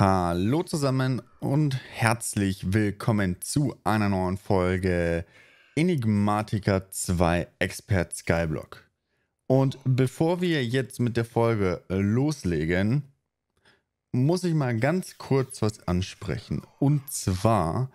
Hallo zusammen und herzlich willkommen zu einer neuen Folge Enigmatica 2 Expert Skyblock. Und bevor wir jetzt mit der Folge loslegen, muss ich mal ganz kurz was ansprechen. Und zwar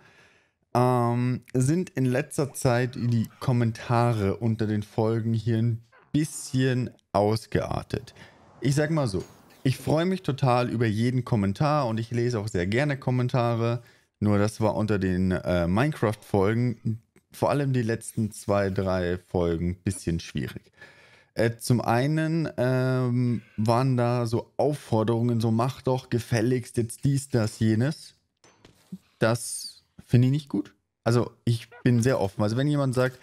ähm, sind in letzter Zeit die Kommentare unter den Folgen hier ein bisschen ausgeartet. Ich sag mal so, ich freue mich total über jeden Kommentar und ich lese auch sehr gerne Kommentare. Nur das war unter den äh, Minecraft-Folgen, vor allem die letzten zwei, drei Folgen, ein bisschen schwierig. Äh, zum einen ähm, waren da so Aufforderungen, so mach doch gefälligst jetzt dies, das, jenes. Das finde ich nicht gut. Also ich bin sehr offen. Also wenn jemand sagt,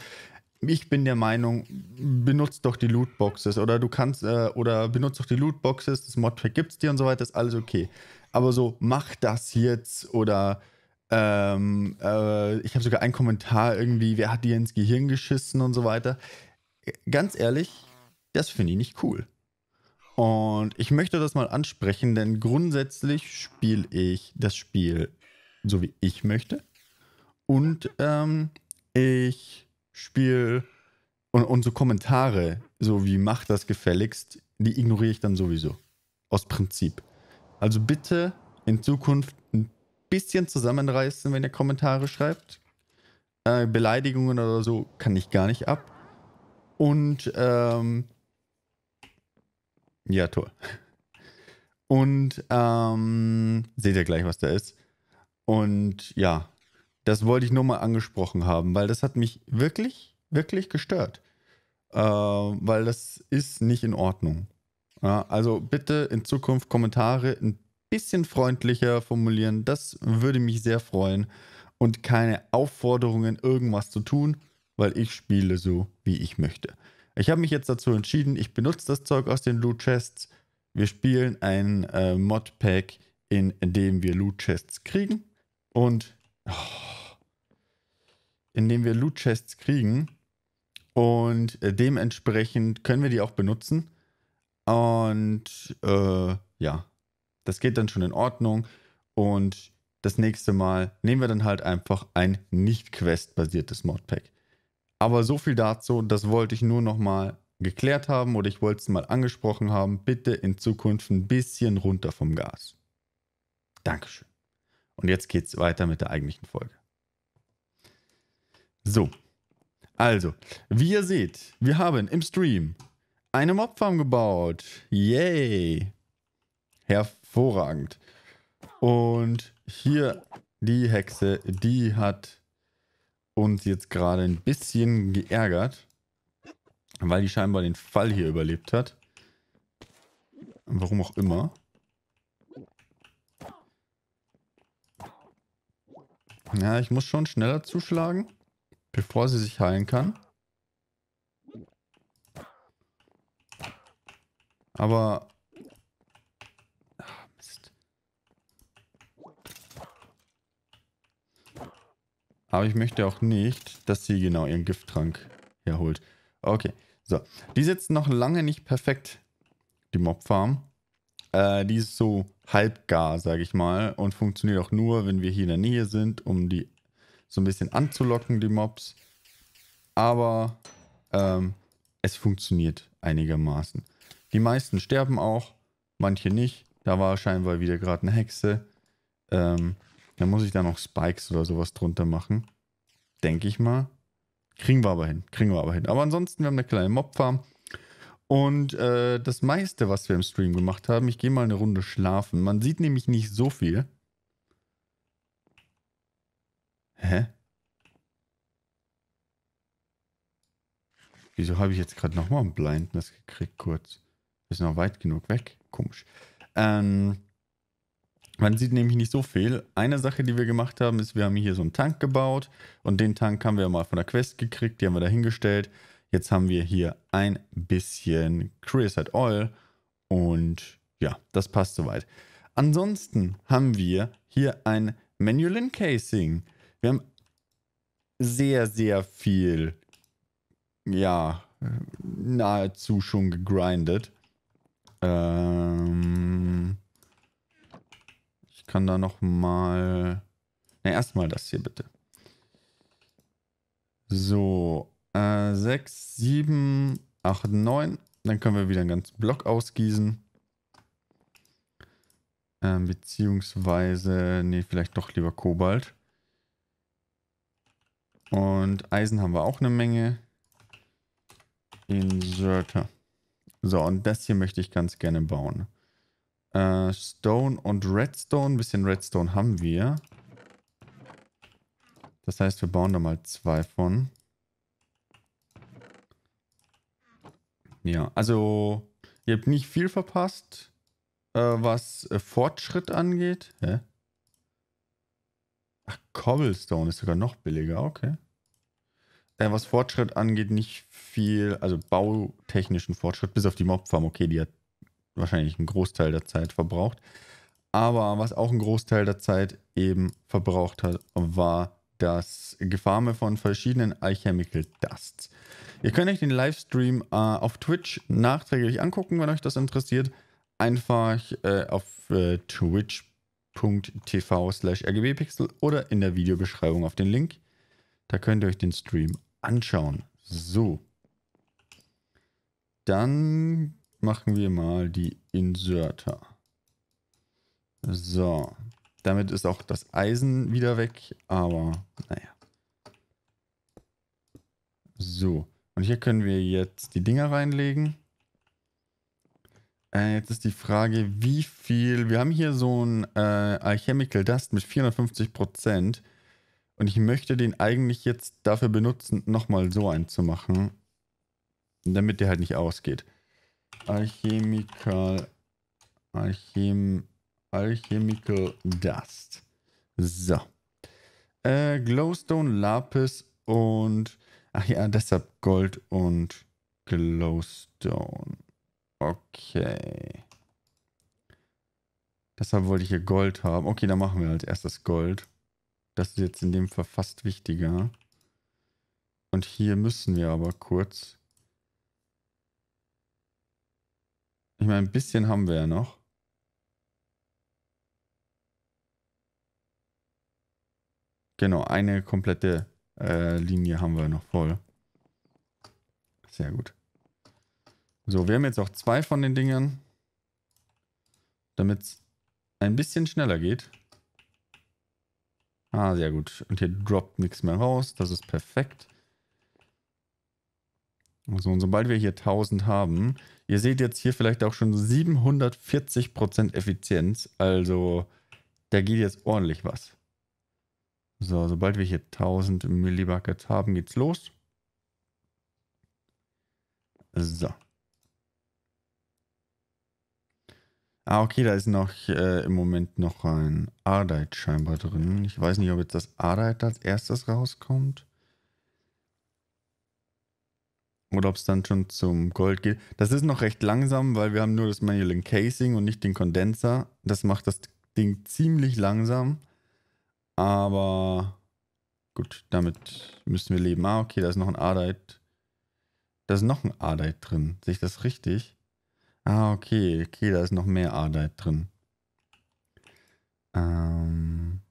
ich bin der Meinung, benutzt doch die Lootboxes oder du kannst äh, oder benutzt doch die Lootboxes, das Modpack gibt es dir und so weiter, ist alles okay. Aber so, mach das jetzt oder ähm, äh, ich habe sogar einen Kommentar irgendwie, wer hat dir ins Gehirn geschissen und so weiter. Ganz ehrlich, das finde ich nicht cool. Und ich möchte das mal ansprechen, denn grundsätzlich spiele ich das Spiel so, wie ich möchte. Und ähm, ich Spiel und, und so Kommentare, so wie macht das gefälligst, die ignoriere ich dann sowieso. Aus Prinzip. Also bitte in Zukunft ein bisschen zusammenreißen, wenn ihr Kommentare schreibt. Äh, Beleidigungen oder so kann ich gar nicht ab. Und ähm, ja, toll. Und ähm, seht ihr gleich, was da ist. Und ja, das wollte ich nur mal angesprochen haben, weil das hat mich wirklich, wirklich gestört. Äh, weil das ist nicht in Ordnung. Ja, also bitte in Zukunft Kommentare ein bisschen freundlicher formulieren. Das würde mich sehr freuen. Und keine Aufforderungen, irgendwas zu tun, weil ich spiele so, wie ich möchte. Ich habe mich jetzt dazu entschieden, ich benutze das Zeug aus den Loot Chests. Wir spielen ein äh, Modpack, in dem wir Loot Chests kriegen und Oh. indem wir Loot Chests kriegen und äh, dementsprechend können wir die auch benutzen. Und äh, ja, das geht dann schon in Ordnung. Und das nächste Mal nehmen wir dann halt einfach ein nicht Quest-basiertes Modpack. Aber so viel dazu, das wollte ich nur nochmal geklärt haben oder ich wollte es mal angesprochen haben. Bitte in Zukunft ein bisschen runter vom Gas. Dankeschön. Und jetzt geht's weiter mit der eigentlichen Folge. So. Also, wie ihr seht, wir haben im Stream eine Mobfarm gebaut. Yay! Hervorragend. Und hier die Hexe, die hat uns jetzt gerade ein bisschen geärgert, weil die scheinbar den Fall hier überlebt hat. Warum auch immer. Ja, ich muss schon schneller zuschlagen, bevor sie sich heilen kann. Aber... Ach, Mist. Aber ich möchte auch nicht, dass sie genau ihren Gifttrank herholt. Okay, so. Die sitzt noch lange nicht perfekt, die Mobfarm. Äh, die ist so halbgar, sage ich mal, und funktioniert auch nur, wenn wir hier in der Nähe sind, um die so ein bisschen anzulocken, die Mobs. Aber ähm, es funktioniert einigermaßen. Die meisten sterben auch, manche nicht. Da war scheinbar wieder gerade eine Hexe. Ähm, da muss ich dann noch Spikes oder sowas drunter machen. Denke ich mal. Kriegen wir aber hin. Kriegen wir aber hin. Aber ansonsten, wir haben eine kleine Mob-Farm. Und äh, das meiste, was wir im Stream gemacht haben, ich gehe mal eine Runde schlafen. Man sieht nämlich nicht so viel. Hä? Wieso habe ich jetzt gerade nochmal ein Blindness gekriegt kurz? Ist noch weit genug weg. Komisch. Ähm, man sieht nämlich nicht so viel. Eine Sache, die wir gemacht haben, ist, wir haben hier so einen Tank gebaut und den Tank haben wir mal von der Quest gekriegt, die haben wir da hingestellt. Jetzt haben wir hier ein bisschen Chris Creosote Oil und ja, das passt soweit. Ansonsten haben wir hier ein Manulin Casing. Wir haben sehr, sehr viel, ja, nahezu schon gegrindet. Ähm, ich kann da noch mal... Na, erstmal das hier bitte. So, 6, 7, 8, 9. Dann können wir wieder einen ganzen Block ausgießen. Ähm, beziehungsweise, nee, vielleicht doch lieber Kobalt. Und Eisen haben wir auch eine Menge. Inserter. So, und das hier möchte ich ganz gerne bauen. Äh, Stone und Redstone. Ein bisschen Redstone haben wir. Das heißt, wir bauen da mal zwei von. Ja, also ihr habt nicht viel verpasst, äh, was äh, Fortschritt angeht. Hä? Ach, Cobblestone ist sogar noch billiger, okay. Äh, was Fortschritt angeht, nicht viel, also bautechnischen Fortschritt, bis auf die Mobfarm, okay, die hat wahrscheinlich einen Großteil der Zeit verbraucht. Aber was auch einen Großteil der Zeit eben verbraucht hat, war das Gefarme von verschiedenen Alchemical Dusts. Ihr könnt euch den Livestream äh, auf Twitch nachträglich angucken, wenn euch das interessiert. Einfach äh, auf äh, twitch.tv slash rgbpixel oder in der Videobeschreibung auf den Link. Da könnt ihr euch den Stream anschauen. So. Dann machen wir mal die Inserter. So. Damit ist auch das Eisen wieder weg, aber naja. So. Und hier können wir jetzt die Dinger reinlegen. Äh, jetzt ist die Frage, wie viel... Wir haben hier so ein äh, Alchemical Dust mit 450%. Und ich möchte den eigentlich jetzt dafür benutzen, nochmal so einen zu machen. Damit der halt nicht ausgeht. Alchemical... Alchem, Alchemical Dust. So. Äh, Glowstone, Lapis und Ach ja, deshalb Gold und Glowstone. Okay. Deshalb wollte ich hier Gold haben. Okay, dann machen wir als erstes Gold. Das ist jetzt in dem Fall fast wichtiger. Und hier müssen wir aber kurz. Ich meine, ein bisschen haben wir ja noch. Genau, eine komplette äh, Linie haben wir noch voll. Sehr gut. So, wir haben jetzt auch zwei von den Dingern, damit es ein bisschen schneller geht. Ah, sehr gut. Und hier droppt nichts mehr raus. Das ist perfekt. So, und sobald wir hier 1000 haben, ihr seht jetzt hier vielleicht auch schon 740% Effizienz. Also, da geht jetzt ordentlich was. So, sobald wir hier 1000 Millibuckets haben, geht's los. So. Ah, okay, da ist noch äh, im Moment noch ein Ardite scheinbar drin. Ich weiß nicht, ob jetzt das Ardite als erstes rauskommt. Oder ob es dann schon zum Gold geht. Das ist noch recht langsam, weil wir haben nur das Manual Encasing und nicht den Kondenser. Das macht das Ding ziemlich langsam. Aber gut, damit müssen wir leben. Ah, okay, da ist noch ein Adite. Da ist noch ein Adite drin. Sehe ich das richtig? Ah, okay, okay, da ist noch mehr Adite drin. Ähm,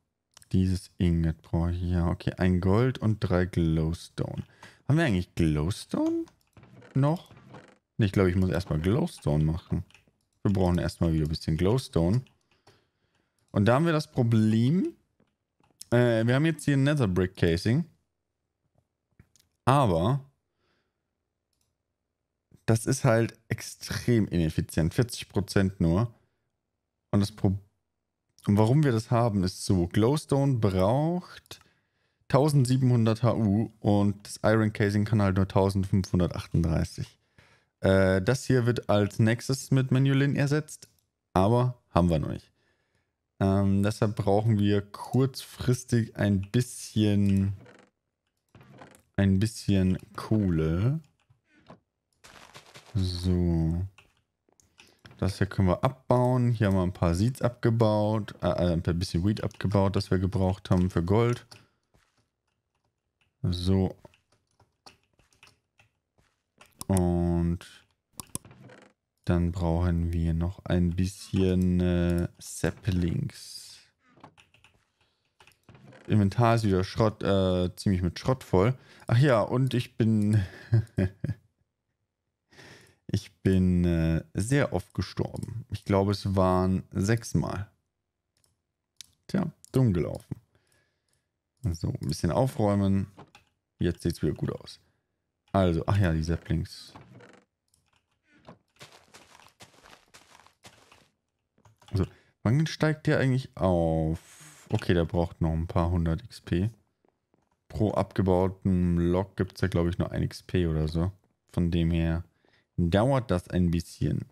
dieses Ingot brauche ich. Ja, okay, ein Gold und drei Glowstone. Haben wir eigentlich Glowstone noch? Ich glaube, ich muss erstmal Glowstone machen. Wir brauchen erstmal wieder ein bisschen Glowstone. Und da haben wir das Problem, äh, wir haben jetzt hier ein Netherbrick Casing. Aber das ist halt extrem ineffizient. 40% nur. Und das Pro und warum wir das haben, ist so: Glowstone braucht 1700 HU und das Iron Casing kann halt nur 1538. Äh, das hier wird als nächstes mit Manulin ersetzt, aber haben wir noch nicht. Ähm, deshalb brauchen wir kurzfristig ein bisschen, ein bisschen Kohle. So. Das hier können wir abbauen. Hier haben wir ein paar Seeds abgebaut, äh, äh ein bisschen Weed abgebaut, das wir gebraucht haben für Gold. So. Und dann brauchen wir noch ein bisschen äh, Saplings. Inventar ist wieder Schrott, äh, ziemlich mit Schrott voll. Ach ja, und ich bin... ich bin äh, sehr oft gestorben. Ich glaube, es waren sechsmal. Tja, dumm gelaufen. So, ein bisschen aufräumen. Jetzt sieht es wieder gut aus. Also, ach ja, die Saplings. Also, wann steigt der eigentlich auf? Okay, der braucht noch ein paar hundert XP. Pro abgebauten Lok gibt es ja, glaube ich, nur ein XP oder so. Von dem her dauert das ein bisschen.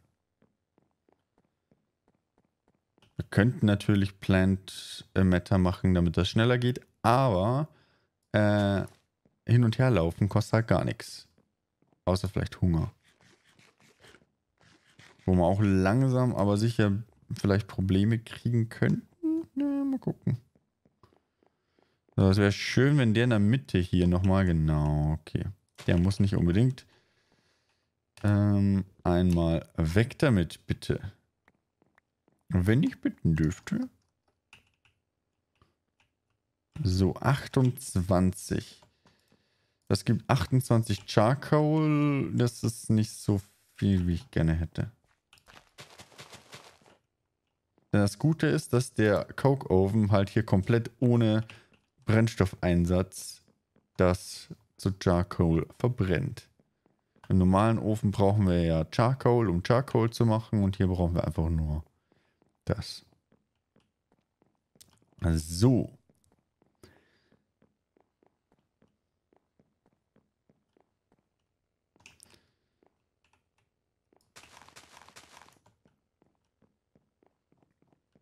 Wir könnten natürlich Plant äh, Matter machen, damit das schneller geht, aber äh, hin und her laufen kostet halt gar nichts. Außer vielleicht Hunger. Wo man auch langsam, aber sicher vielleicht Probleme kriegen könnten. Ja, mal gucken. So, es wäre schön, wenn der in der Mitte hier nochmal, genau, okay. Der muss nicht unbedingt. Ähm, einmal weg damit, bitte. Wenn ich bitten dürfte. So, 28. Das gibt 28 Charcoal. Das ist nicht so viel, wie ich gerne hätte. Denn das Gute ist, dass der Coke Oven halt hier komplett ohne Brennstoffeinsatz das zu Charcoal verbrennt. Im normalen Ofen brauchen wir ja Charcoal, um Charcoal zu machen. Und hier brauchen wir einfach nur das. Also so.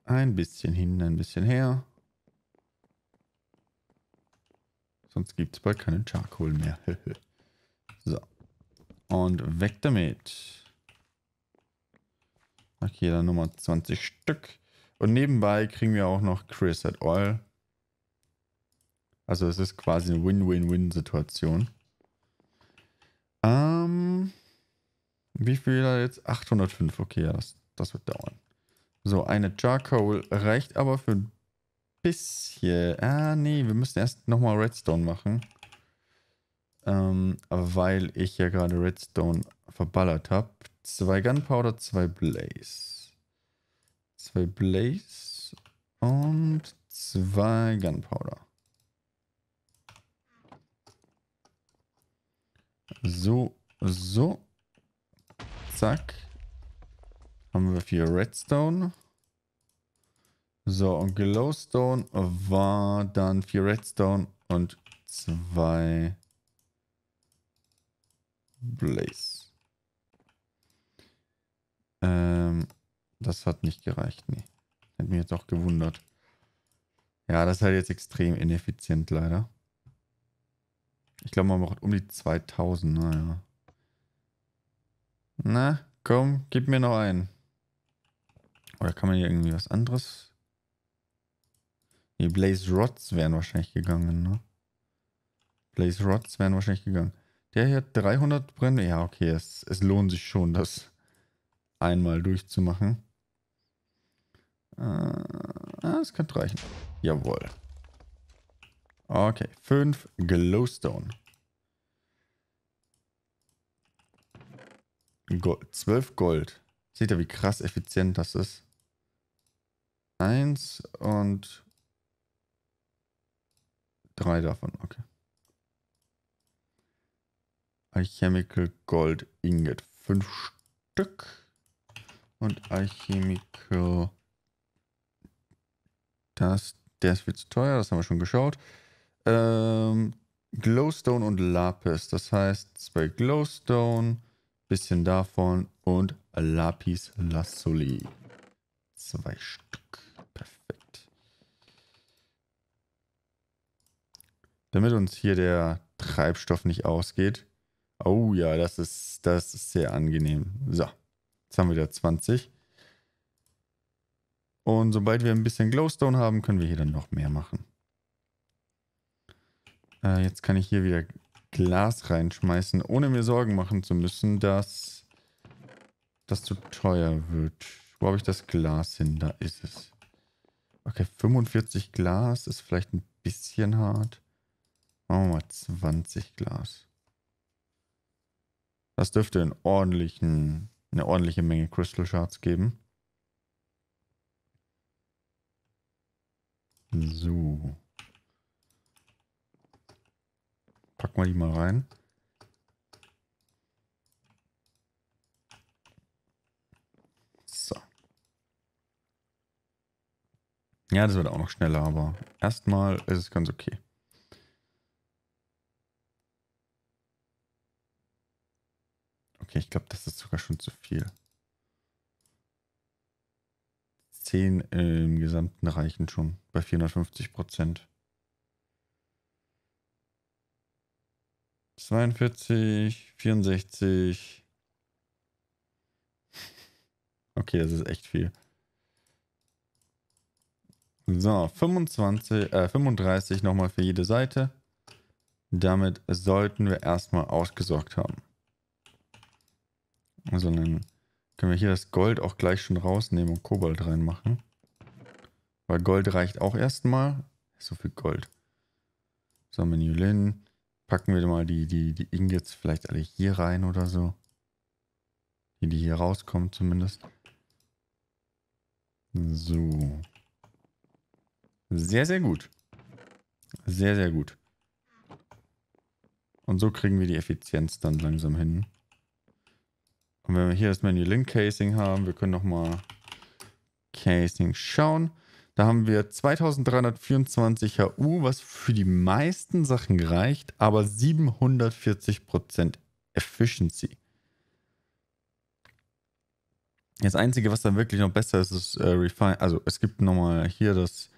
Ein bisschen hin, ein bisschen her. Sonst gibt es bald keinen Charcoal mehr. so. Und weg damit. Nach dann Nummer 20 Stück. Und nebenbei kriegen wir auch noch Chris at Oil. Also es ist quasi eine Win-Win-Win-Situation. Ähm, wie viel da jetzt? 805. Okay, ja, das, das wird dauern. So, eine Charcoal reicht aber für ein bisschen. Ah, nee, wir müssen erst nochmal Redstone machen. Ähm, weil ich ja gerade Redstone verballert habe. Zwei Gunpowder, zwei Blaze. Zwei Blaze und zwei Gunpowder. So, so. Zack. Haben wir vier Redstone. So, und Glowstone war dann vier Redstone und zwei Blaze. Ähm, das hat nicht gereicht, nee. Hätte mich jetzt auch gewundert. Ja, das ist halt jetzt extrem ineffizient, leider. Ich glaube, man braucht um die 2000, naja. Na, komm, gib mir noch einen. Oder kann man hier irgendwie was anderes? Die Blaze Rods wären wahrscheinlich gegangen, ne? Blaze Rods wären wahrscheinlich gegangen. Der hier hat 300 Brände. Ja, okay, es, es lohnt sich schon, das einmal durchzumachen. Äh, ah, es könnte reichen. Jawohl. Okay, 5 Glowstone. 12 Gold. Seht ihr, wie krass effizient das ist? Eins und drei davon, okay. Alchemical Gold Ingot, fünf Stück. Und Alchemical... Das, das wird zu teuer, das haben wir schon geschaut. Ähm, Glowstone und Lapis, das heißt zwei Glowstone, bisschen davon und Lapis Lazuli. Zwei Stück. Perfekt. Damit uns hier der Treibstoff nicht ausgeht. Oh ja, das ist, das ist sehr angenehm. So, jetzt haben wir da 20. Und sobald wir ein bisschen Glowstone haben, können wir hier dann noch mehr machen. Äh, jetzt kann ich hier wieder Glas reinschmeißen, ohne mir Sorgen machen zu müssen, dass das zu teuer wird. Wo habe ich das Glas hin? Da ist es. Okay, 45 Glas ist vielleicht ein bisschen hart. Machen wir mal 20 Glas. Das dürfte einen ordentlichen, eine ordentliche Menge Crystal Shards geben. So. Packen wir die mal rein. Ja, das wird auch noch schneller, aber erstmal ist es ganz okay. Okay, ich glaube, das ist sogar schon zu viel. Zehn im Gesamten reichen schon bei 450 Prozent. 42, 64. Okay, das ist echt viel. So, 25, äh, 35 nochmal für jede Seite. Damit sollten wir erstmal ausgesorgt haben. Also dann können wir hier das Gold auch gleich schon rausnehmen und Kobalt reinmachen. Weil Gold reicht auch erstmal. So viel Gold. So, Menülin. Packen wir mal die, die, die Ingots vielleicht alle hier rein oder so. Die, die hier rauskommen zumindest. So. Sehr, sehr gut. Sehr, sehr gut. Und so kriegen wir die Effizienz dann langsam hin. Und wenn wir hier das Menu Link Casing haben, wir können nochmal Casing schauen. Da haben wir 2324 HU, was für die meisten Sachen reicht, aber 740% Efficiency. Das Einzige, was dann wirklich noch besser ist, ist äh, Refine. Also es gibt nochmal hier das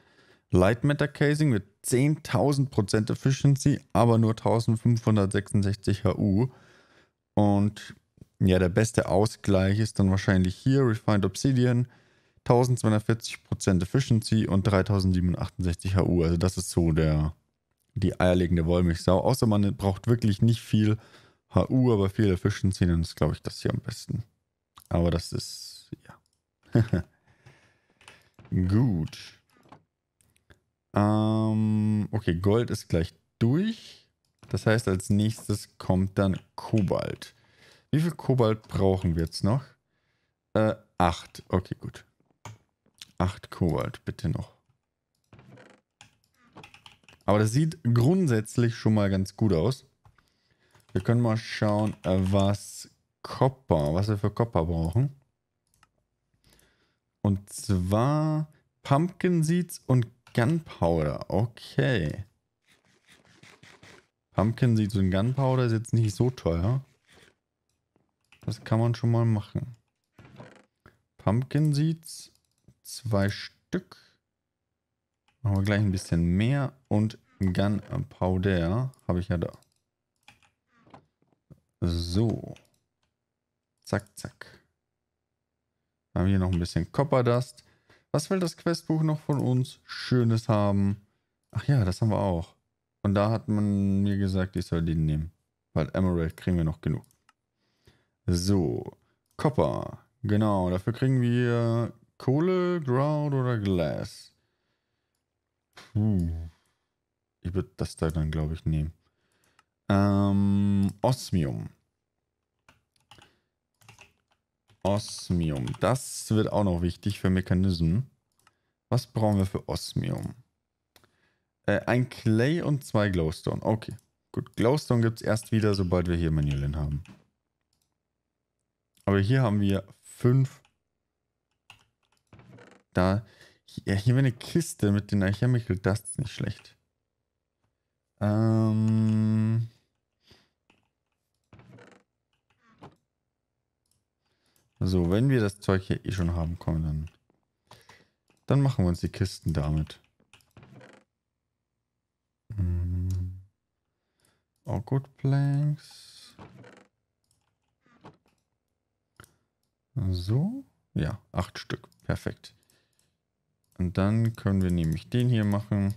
Light Matter Casing mit 10.000% Efficiency, aber nur 1566 HU. Und ja, der beste Ausgleich ist dann wahrscheinlich hier Refined Obsidian, 1240% Efficiency und 3768 HU. Also das ist so der, die eierlegende Wollmilchsau. Außer man braucht wirklich nicht viel HU, aber viel Efficiency, dann ist, glaube ich, das hier am besten. Aber das ist, ja. Gut. Ähm, okay, Gold ist gleich durch. Das heißt, als nächstes kommt dann Kobalt. Wie viel Kobalt brauchen wir jetzt noch? Äh, acht. Okay, gut. Acht Kobalt, bitte noch. Aber das sieht grundsätzlich schon mal ganz gut aus. Wir können mal schauen, äh, was Kopper, was wir für Kopper brauchen. Und zwar Pumpkin Seeds und Gunpowder, okay. Pumpkin Seeds und Gunpowder ist jetzt nicht so teuer. Das kann man schon mal machen. Pumpkin Seeds, zwei Stück. Machen wir gleich ein bisschen mehr. Und Gunpowder habe ich ja da. So. Zack, zack. Dann Haben wir hier noch ein bisschen Copperdust. Was will das Questbuch noch von uns Schönes haben? Ach ja, das haben wir auch. Und da hat man mir gesagt, ich soll den nehmen. Weil Emerald kriegen wir noch genug. So, Copper. Genau, dafür kriegen wir Kohle, Ground oder Glass. Puh. Ich würde das da dann, glaube ich, nehmen. Ähm, Osmium. Osmium. Das wird auch noch wichtig für Mechanismen. Was brauchen wir für Osmium? Äh, ein Clay und zwei Glowstone. Okay, gut. Glowstone gibt es erst wieder, sobald wir hier Manulin haben. Aber hier haben wir fünf. Da. Hier, hier wäre eine Kiste mit den Alchemical Dusts nicht schlecht. Ähm. So, wenn wir das Zeug hier eh schon haben, kommen dann. Dann machen wir uns die Kisten damit. Hm. All good planks. So. Ja, acht Stück. Perfekt. Und dann können wir nämlich den hier machen.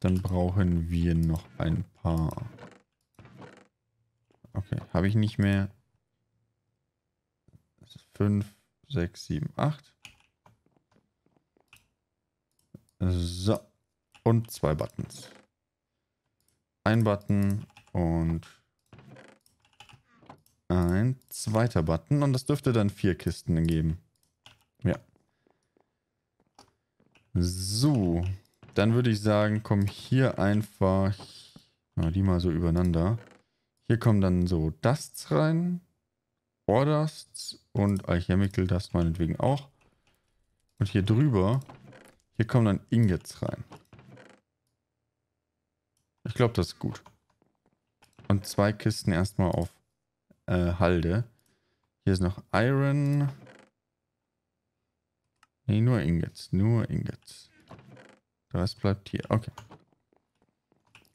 Dann brauchen wir noch ein paar. Okay, habe ich nicht mehr. 5, 6, 7, 8. So. Und zwei Buttons. Ein Button und ein zweiter Button. Und das dürfte dann vier Kisten geben. Ja. So. Dann würde ich sagen, komm hier einfach na, die mal so übereinander. Hier kommen dann so Dusts rein. Orders und Alchemical das meinetwegen auch. Und hier drüber, hier kommen dann Ingots rein. Ich glaube, das ist gut. Und zwei Kisten erstmal auf äh, Halde. Hier ist noch Iron. Nee, nur Ingots, nur Ingots. Das bleibt hier. Okay.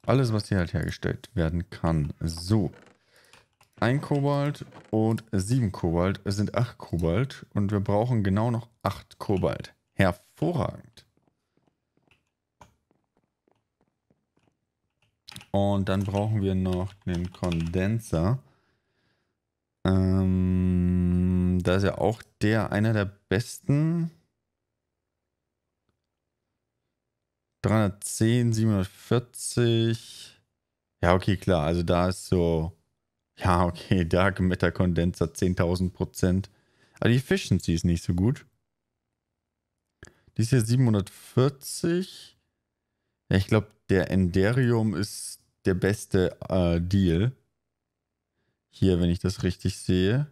Alles, was hier halt hergestellt werden kann. So ein Kobalt und sieben Kobalt. Es sind acht Kobalt und wir brauchen genau noch acht Kobalt. Hervorragend. Und dann brauchen wir noch den Kondenser. Ähm, da ist ja auch der einer der besten. 310, 740. Ja, okay, klar. Also da ist so ja, okay, Dark Matter Kondenser 10.000 Prozent. Aber die Efficiency ist nicht so gut. Die ist hier 740. Ja, ich glaube, der Enderium ist der beste äh, Deal. Hier, wenn ich das richtig sehe.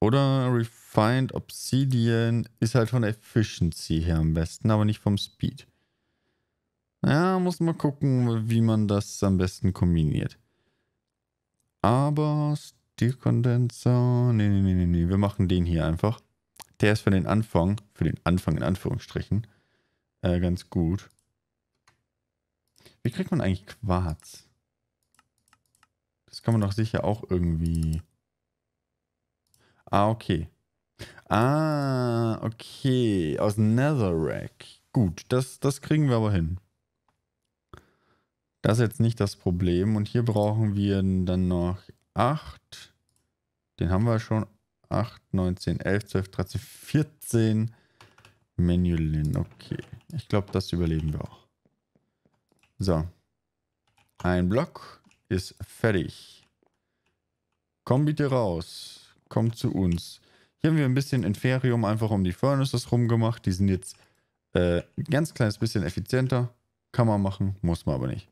Oder Refined Obsidian ist halt von der Efficiency her am besten, aber nicht vom Speed. Ja, muss man gucken, wie man das am besten kombiniert. Aber Stilkondenser. Nee, nee, nee, nee, nee. Wir machen den hier einfach. Der ist für den Anfang, für den Anfang in Anführungsstrichen, äh, ganz gut. Wie kriegt man eigentlich Quarz? Das kann man doch sicher auch irgendwie. Ah, okay. Ah, okay. Aus Netherrack. Gut, das, das kriegen wir aber hin. Das ist jetzt nicht das Problem. Und hier brauchen wir dann noch 8. Den haben wir schon. 8, 19, 11, 12, 13, 14. Menülin, okay. Ich glaube, das überleben wir auch. So. Ein Block ist fertig. Komm bitte raus. Komm zu uns. Hier haben wir ein bisschen Inferium einfach um die Furnaces rumgemacht. Die sind jetzt äh, ein ganz kleines bisschen effizienter. Kann man machen, muss man aber nicht.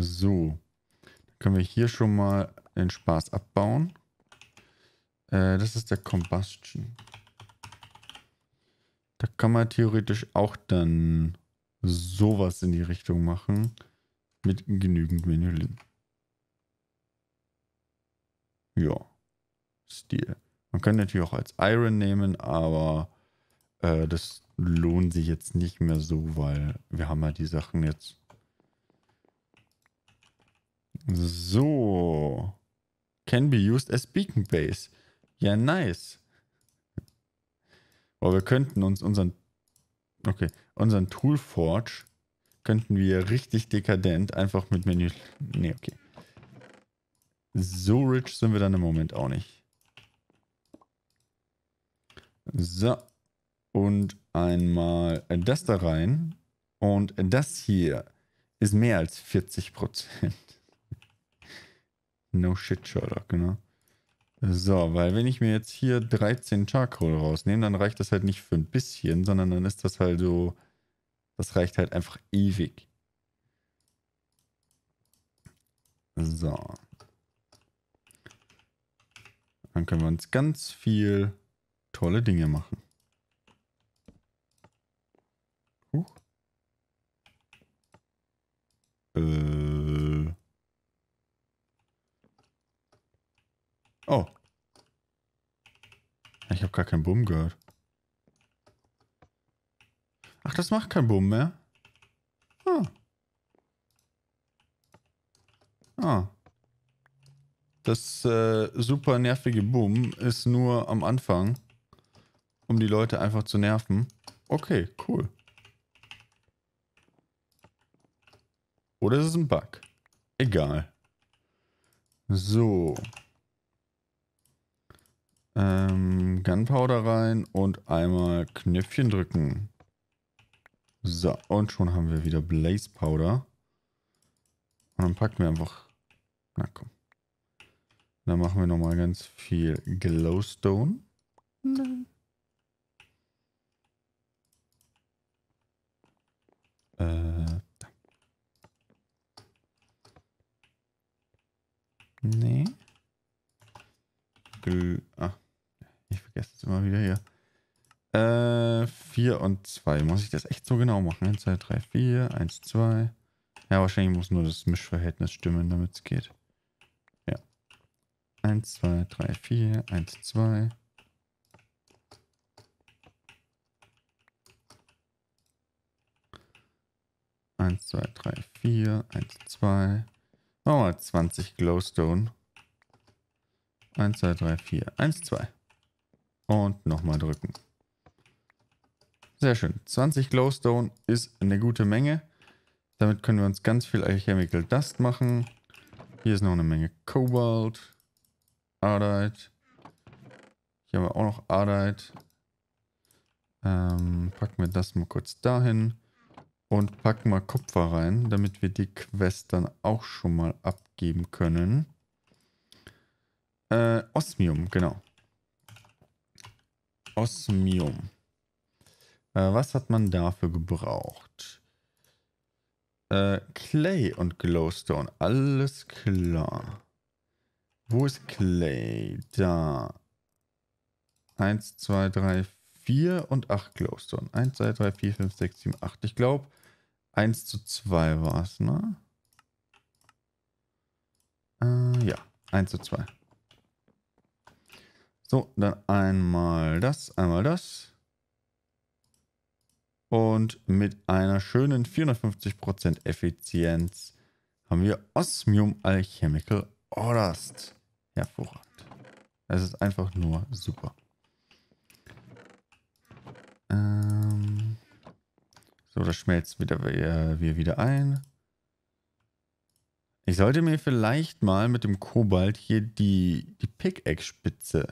So. Dann können wir hier schon mal den Spaß abbauen. Äh, das ist der Combustion. Da kann man theoretisch auch dann sowas in die Richtung machen. Mit genügend Menülin. Ja. Stil. Man kann natürlich auch als Iron nehmen, aber äh, das lohnt sich jetzt nicht mehr so, weil wir haben ja die Sachen jetzt so. Can be used as beacon base. Ja, nice. Aber oh, wir könnten uns unseren, okay, unseren Toolforge könnten wir richtig dekadent einfach mit Menü, nee, okay. So rich sind wir dann im Moment auch nicht. So. Und einmal das da rein. Und das hier ist mehr als 40 Prozent. No shit, Sherlock, genau. So, weil wenn ich mir jetzt hier 13 Charcoal rausnehme, dann reicht das halt nicht für ein bisschen, sondern dann ist das halt so, das reicht halt einfach ewig. So. Dann können wir uns ganz viel tolle Dinge machen. Huch. Äh. Oh. Ich habe gar keinen Bumm gehört. Ach, das macht keinen Bumm mehr. Ah. Ah. Das äh, super nervige Bumm ist nur am Anfang, um die Leute einfach zu nerven. Okay, cool. Oder ist es ein Bug? Egal. So. Ähm, Gunpowder rein und einmal Knöpfchen drücken. So, und schon haben wir wieder Blaze Powder. Und dann packen wir einfach... Na komm. Dann machen wir nochmal ganz viel Glowstone. Nein. Äh, da. Nee. Gl ah immer wieder hier. Äh, 4 und 2. Muss ich das echt so genau machen? 1, 2, 3, 4, 1, 2. Ja, wahrscheinlich muss nur das Mischverhältnis stimmen, damit es geht. Ja. 1, 2, 3, 4, 1, 2. Eins, zwei, drei, vier, eins, zwei. Machen wir mal 20 Glowstone. Eins, zwei, drei, vier, eins, zwei. Und nochmal drücken. Sehr schön. 20 Glowstone ist eine gute Menge. Damit können wir uns ganz viel Alchemical Dust machen. Hier ist noch eine Menge Cobalt. Ardite. Hier haben wir auch noch Ardite. Ähm, packen wir das mal kurz dahin. Und packen mal Kupfer rein, damit wir die Quest dann auch schon mal abgeben können. Äh, Osmium, genau. Osmium. Äh, was hat man dafür gebraucht? Äh, Clay und Glowstone. Alles klar. Wo ist Clay? Da. 1, 2, 3, 4 und 8 Glowstone. 1, 2, 3, 4, 5, 6, 7, 8. Ich glaube, 1 zu 2 war es, ne? Äh, ja, 1 zu 2. So, dann einmal das, einmal das. Und mit einer schönen 450% Effizienz haben wir Osmium Alchemical Orderst. Hervorragend. Das ist einfach nur super. Ähm so, das schmelzt wieder, äh, wir wieder ein. Ich sollte mir vielleicht mal mit dem Kobalt hier die, die Pickaxe-Spitze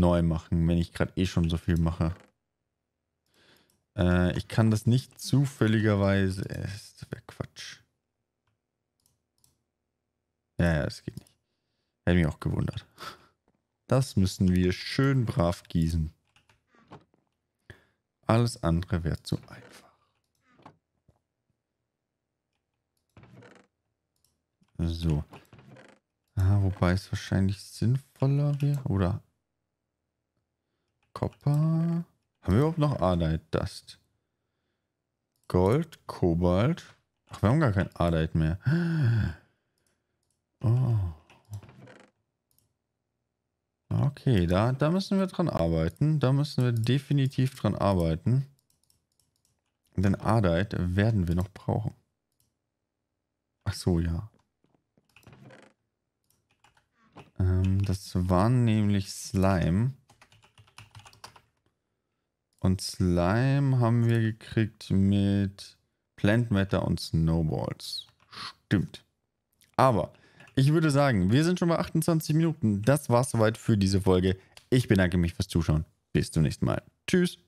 neu machen, wenn ich gerade eh schon so viel mache. Äh, ich kann das nicht zufälligerweise. Äh, das wäre Quatsch. Ja, ja, das geht nicht. Hätte mich auch gewundert. Das müssen wir schön brav gießen. Alles andere wäre zu einfach. So. Ah, wobei es wahrscheinlich sinnvoller wäre. Oder Copper. Haben wir überhaupt noch Ardite? Ah, Dust. Gold, Kobalt. Ach, wir haben gar kein Ardite mehr. Oh. Okay, da, da müssen wir dran arbeiten. Da müssen wir definitiv dran arbeiten. Denn Ardite werden wir noch brauchen. Ach so, ja. Ähm, das waren nämlich Slime. Und Slime haben wir gekriegt mit Plant Matter und Snowballs. Stimmt. Aber ich würde sagen, wir sind schon bei 28 Minuten. Das war's soweit für diese Folge. Ich bedanke mich fürs Zuschauen. Bis zum nächsten Mal. Tschüss.